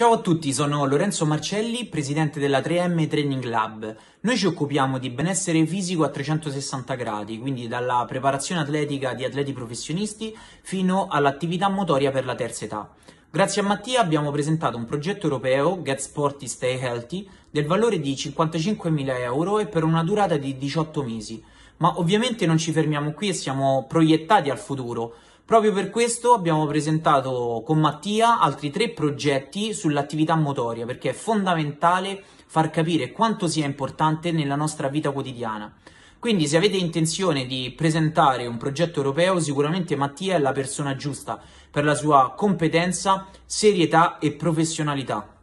Ciao a tutti, sono Lorenzo Marcelli, presidente della 3M Training Lab. Noi ci occupiamo di benessere fisico a 360 gradi, quindi dalla preparazione atletica di atleti professionisti fino all'attività motoria per la terza età. Grazie a Mattia abbiamo presentato un progetto europeo, Get Sporty Stay Healthy, del valore di 55.000 euro e per una durata di 18 mesi. Ma ovviamente non ci fermiamo qui e siamo proiettati al futuro. Proprio per questo abbiamo presentato con Mattia altri tre progetti sull'attività motoria, perché è fondamentale far capire quanto sia importante nella nostra vita quotidiana. Quindi se avete intenzione di presentare un progetto europeo, sicuramente Mattia è la persona giusta per la sua competenza, serietà e professionalità.